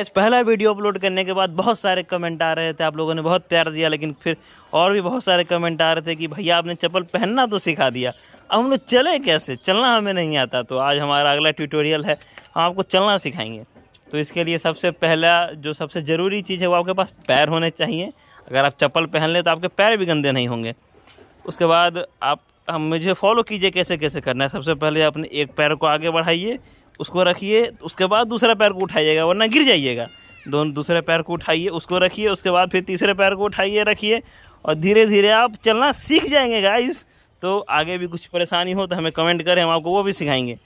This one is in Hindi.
इस पहला वीडियो अपलोड करने के बाद बहुत सारे कमेंट आ रहे थे आप लोगों ने बहुत प्यार दिया लेकिन फिर और भी बहुत सारे कमेंट आ रहे थे कि भैया आपने चप्पल पहनना तो सिखा दिया अब हम लोग चले कैसे चलना हमें नहीं आता तो आज हमारा अगला ट्यूटोरियल है हम आपको चलना सिखाएंगे तो इसके लिए सबसे पहला जो सबसे ज़रूरी चीज़ है वो आपके पास पैर होने चाहिए अगर आप चप्पल पहन लें तो आपके पैर भी गंदे नहीं होंगे उसके बाद आप हम मुझे फॉलो कीजिए कैसे कैसे करना है सबसे पहले अपने एक पैर को आगे बढ़ाइए उसको रखिए उसके बाद दूसरा पैर को उठाइएगा वरना गिर जाइएगा दोनों दूसरे पैर को उठाइए उसको रखिए उसके बाद फिर तीसरे पैर को उठाइए रखिए और धीरे धीरे आप चलना सीख जाएंगे गाइस तो आगे भी कुछ परेशानी हो तो हमें कमेंट करें हम आपको वो भी सिखाएंगे